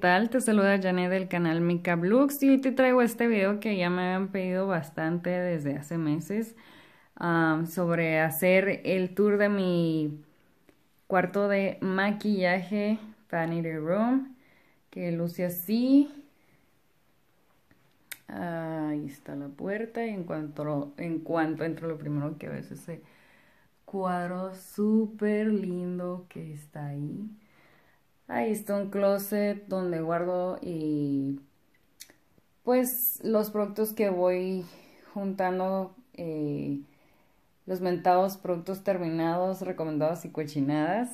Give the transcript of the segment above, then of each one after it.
tal? Te saluda Janet del canal Mika Looks y hoy te traigo este video que ya me han pedido bastante desde hace meses um, sobre hacer el tour de mi cuarto de maquillaje Vanity Room que luce así ah, ahí está la puerta y en cuanto, en cuanto entro lo primero que ves es ese cuadro súper lindo que está ahí Ahí está un closet donde guardo y pues los productos que voy juntando, eh, los mentados productos terminados, recomendados y cochinadas.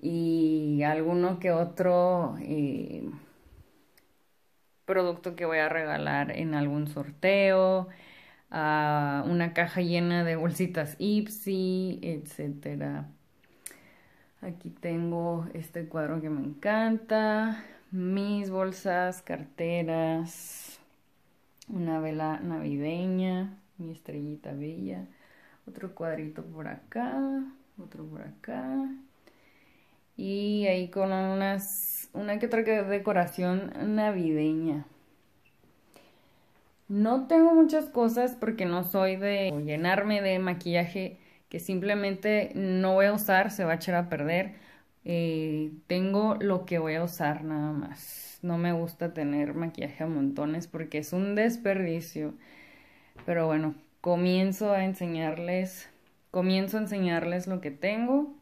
Y alguno que otro eh, producto que voy a regalar en algún sorteo. Ah, una caja llena de bolsitas Ipsy, etcétera. Aquí tengo este cuadro que me encanta, mis bolsas, carteras, una vela navideña, mi estrellita bella, otro cuadrito por acá, otro por acá, y ahí con unas, una que otra decoración navideña. No tengo muchas cosas porque no soy de llenarme de maquillaje que simplemente no voy a usar, se va a echar a perder. Eh, tengo lo que voy a usar nada más. No me gusta tener maquillaje a montones porque es un desperdicio. Pero bueno, comienzo a enseñarles, comienzo a enseñarles lo que tengo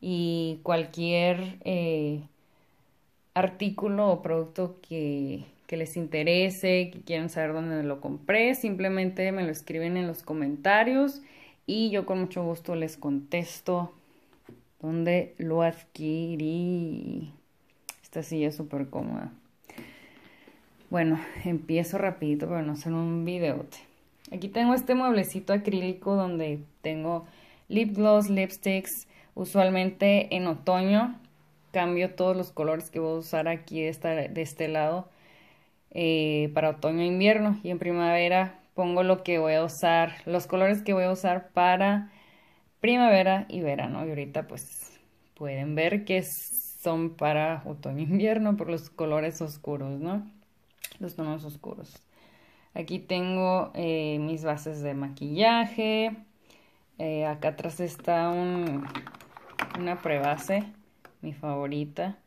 y cualquier eh, artículo o producto que, que les interese, que quieran saber dónde lo compré, simplemente me lo escriben en los comentarios y yo con mucho gusto les contesto dónde lo adquirí. Esta silla es súper cómoda. Bueno, empiezo rapidito para no hacer un videote. Aquí tengo este mueblecito acrílico donde tengo lip gloss, lipsticks. Usualmente en otoño cambio todos los colores que voy a usar aquí de, de este lado eh, para otoño e invierno. Y en primavera pongo lo que voy a usar, los colores que voy a usar para primavera y verano. Y ahorita pues pueden ver que son para otoño e invierno por los colores oscuros, ¿no? Los tonos oscuros. Aquí tengo eh, mis bases de maquillaje. Eh, acá atrás está un, una prebase, mi favorita.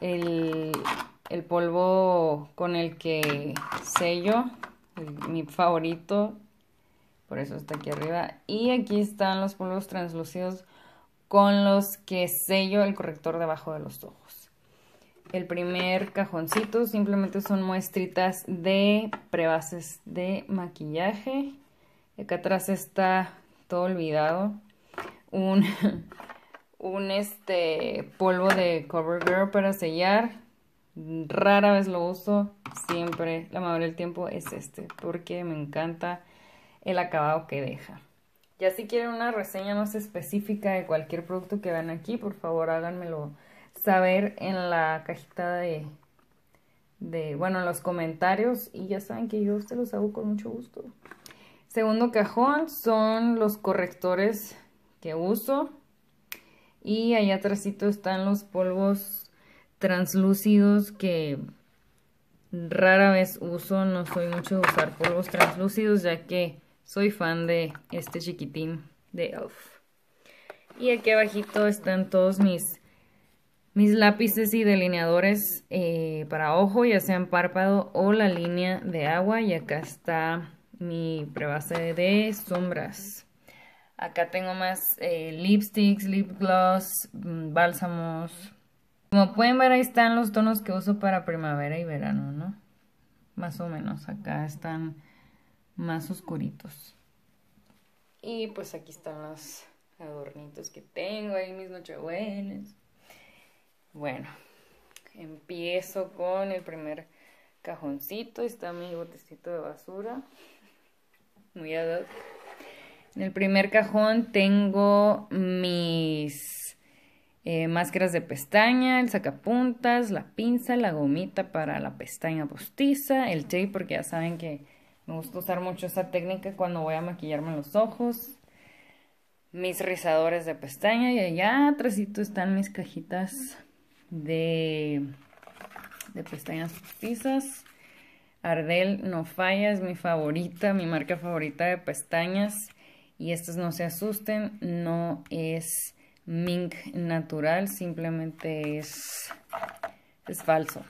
el, el polvo con el que sello, mi favorito, por eso está aquí arriba. Y aquí están los polvos translúcidos con los que sello el corrector debajo de los ojos. El primer cajoncito simplemente son muestritas de prebases de maquillaje. Acá atrás está todo olvidado. Un, un este polvo de CoverGirl para sellar rara vez lo uso, siempre, la mayoría del tiempo es este, porque me encanta el acabado que deja. Ya si quieren una reseña más específica de cualquier producto que vean aquí, por favor háganmelo saber en la cajita de, de, bueno, en los comentarios. Y ya saben que yo se los hago con mucho gusto. Segundo cajón son los correctores que uso. Y allá atrásito están los polvos translúcidos que rara vez uso, no soy mucho de usar polvos translúcidos ya que soy fan de este chiquitín de Elf. Y aquí abajito están todos mis, mis lápices y delineadores eh, para ojo, ya sean párpado o la línea de agua. Y acá está mi prebase de sombras. Acá tengo más eh, lipsticks, lip gloss, mm, bálsamos, como pueden ver ahí están los tonos que uso para primavera y verano, ¿no? Más o menos, acá están más oscuritos. Y pues aquí están los adornitos que tengo, ahí mis nochebuenas. Bueno, empiezo con el primer cajoncito, está mi botecito de basura. Muy ad En el primer cajón tengo mis eh, máscaras de pestaña, el sacapuntas, la pinza, la gomita para la pestaña postiza, el tape, porque ya saben que me gusta usar mucho esta técnica cuando voy a maquillarme los ojos, mis rizadores de pestaña y allá atrásito están mis cajitas de, de pestañas postizas. Ardell No Falla es mi favorita, mi marca favorita de pestañas. Y estas no se asusten, no es mink natural, simplemente es, es falso.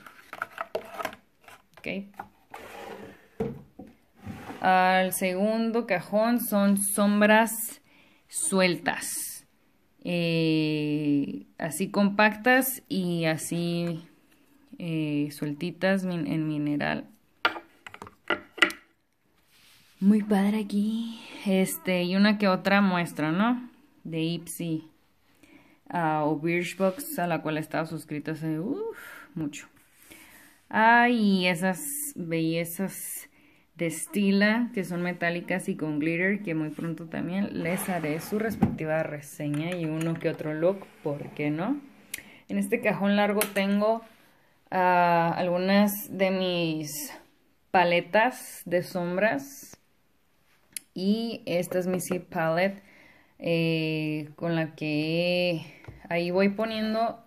¿Ok? Al segundo cajón son sombras sueltas, eh, así compactas y así eh, sueltitas en mineral. Muy padre aquí. Este, y una que otra muestra, ¿no? De Ipsy o Birchbox a la cual he estado suscrita hace mucho. Ah, y esas bellezas de Stila que son metálicas y con glitter que muy pronto también les haré su respectiva reseña y uno que otro look, ¿por qué no? En este cajón largo tengo ah, algunas de mis paletas de sombras y esta es mi C palette eh, con la que Ahí voy poniendo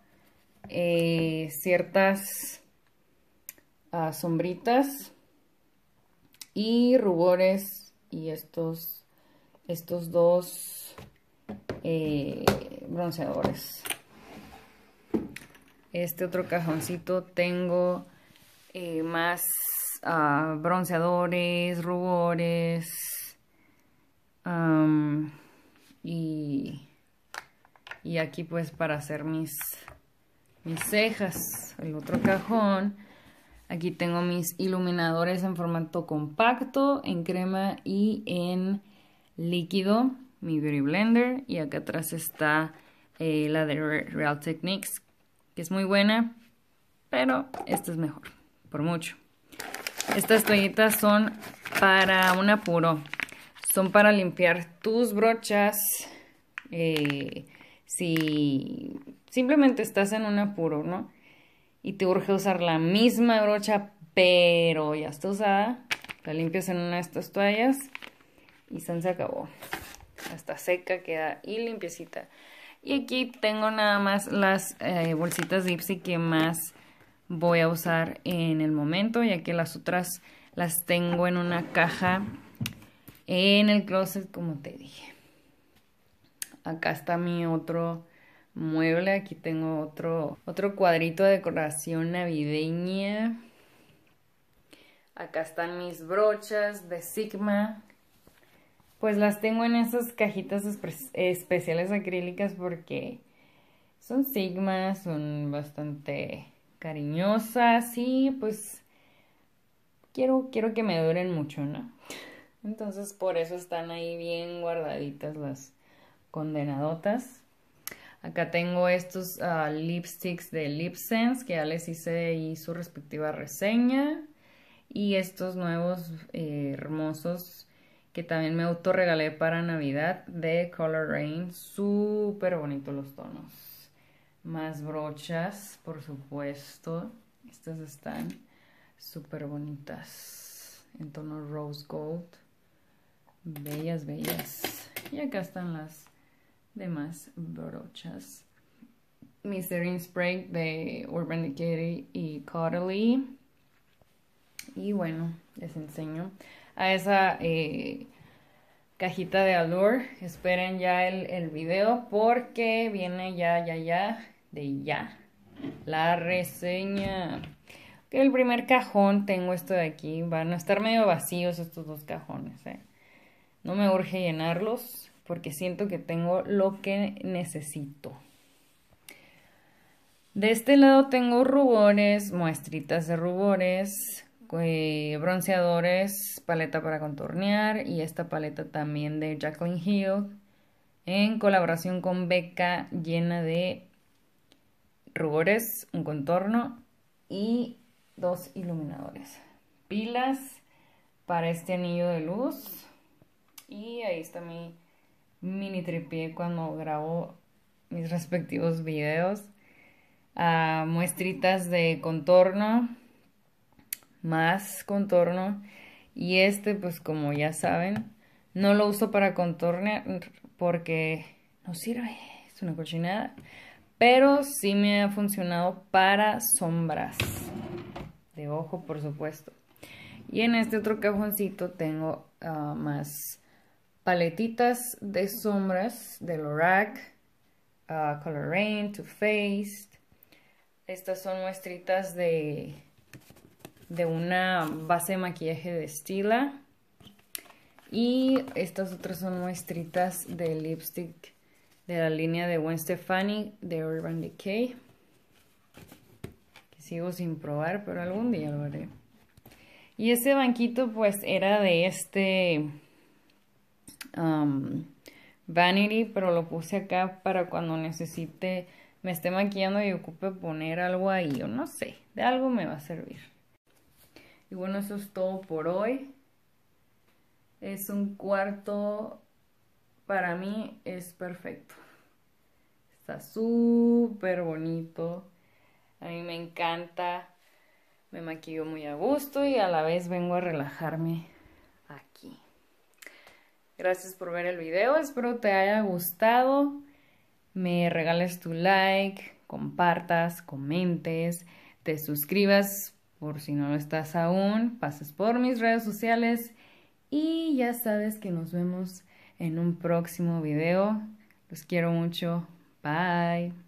eh, ciertas ah, sombritas y rubores y estos, estos dos eh, bronceadores. Este otro cajoncito tengo eh, más ah, bronceadores, rubores y y aquí pues para hacer mis, mis cejas, el otro cajón. Aquí tengo mis iluminadores en formato compacto, en crema y en líquido, mi Beauty Blender. Y acá atrás está eh, la de Real Techniques, que es muy buena, pero esta es mejor, por mucho. Estas toallitas son para un apuro, son para limpiar tus brochas, eh, si simplemente estás en un apuro, ¿no? Y te urge usar la misma brocha, pero ya está usada, la limpias en una de estas toallas y se acabó. Está seca, queda y limpiecita. Y aquí tengo nada más las eh, bolsitas bolsitas ipsy que más voy a usar en el momento, ya que las otras las tengo en una caja en el closet, como te dije. Acá está mi otro mueble, aquí tengo otro, otro cuadrito de decoración navideña. Acá están mis brochas de Sigma. Pues las tengo en esas cajitas especiales acrílicas porque son Sigma, son bastante cariñosas y pues quiero, quiero que me duren mucho, ¿no? Entonces por eso están ahí bien guardaditas las, condenadotas. Acá tengo estos ah, lipsticks de Lipsense que ya les hice y su respectiva reseña. Y estos nuevos eh, hermosos que también me autorregalé para Navidad de Color Rain. Súper bonitos los tonos. Más brochas, por supuesto. Estas están súper bonitas. En tono rose gold. Bellas, bellas. Y acá están las de más brochas. Serene Spray de Urban Decay y Caudalie. Y bueno, les enseño a esa eh, cajita de Allure. Esperen ya el, video porque viene ya, ya, ya, de ya. La reseña. El primer cajón tengo esto de aquí. Van a estar medio vacíos estos dos cajones. Eh. No me urge llenarlos porque siento que tengo lo que necesito. De este lado tengo rubores, muestritas de rubores, eh, bronceadores, paleta para contornear y esta paleta también de Jacqueline Hill en colaboración con Beca. llena de rubores, un contorno y dos iluminadores. Pilas para este anillo de luz y ahí está mi mini tripié cuando grabo mis respectivos videos. Ah, muestritas de contorno, más contorno. Y este, pues como ya saben, no lo uso para contornear porque no sirve, es una cochinada. Pero sí me ha funcionado para sombras de ojo, por supuesto. Y en este otro cajoncito tengo ah, más paletitas de sombras de Lorac, uh, Color Rain, Too Faced. Estas son muestritas de, de una base de maquillaje de Stila. Y estas otras son muestritas de lipstick de la línea de Gwen Stefani de Urban Decay. Que sigo sin probar, pero algún día lo haré. Y este banquito pues era de este Um, vanity, pero lo puse acá para cuando necesite, me esté maquillando y ocupe poner algo ahí, o no sé, de algo me va a servir. Y bueno, eso es todo por hoy. Es un cuarto, para mí es perfecto. Está súper bonito. A mí me encanta. Me maquillo muy a gusto y a la vez vengo a relajarme aquí. Gracias por ver el video, espero te haya gustado. Me regales tu like, compartas, comentes, te suscribas por si no lo estás aún, pases por mis redes sociales y ya sabes que nos vemos en un próximo video. Los quiero mucho. Bye.